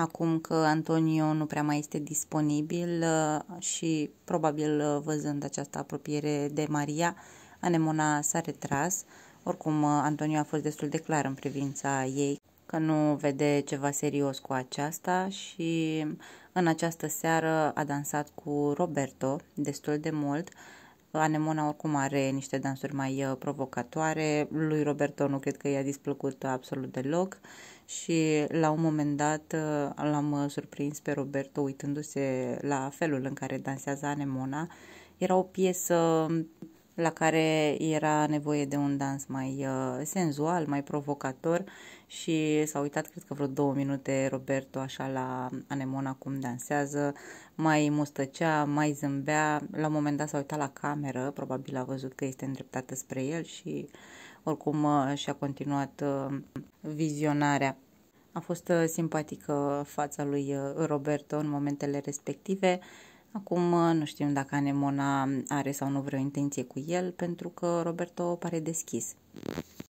acum că Antonio nu prea mai este disponibil uh, și probabil uh, văzând această apropiere de Maria, Anemona s-a retras. Oricum, uh, Antonio a fost destul de clar în privința ei că nu vede ceva serios cu aceasta și în această seară a dansat cu Roberto destul de mult Anemona oricum are niște dansuri mai uh, provocatoare, lui Roberto nu cred că i-a displăcut absolut deloc și la un moment dat uh, l-am uh, surprins pe Roberto uitându-se la felul în care dansează Anemona. Era o piesă la care era nevoie de un dans mai uh, senzual, mai provocator și s-a uitat, cred că vreo două minute, Roberto așa la Anemona cum dansează, mai mustăcea, mai zâmbea, la un moment dat s-a uitat la cameră, probabil a văzut că este îndreptată spre el și oricum uh, și-a continuat uh, vizionarea. A fost uh, simpatică fața lui uh, Roberto în momentele respective Acum uh, nu știm dacă Anemona are sau nu vreo intenție cu el, pentru că Roberto pare deschis.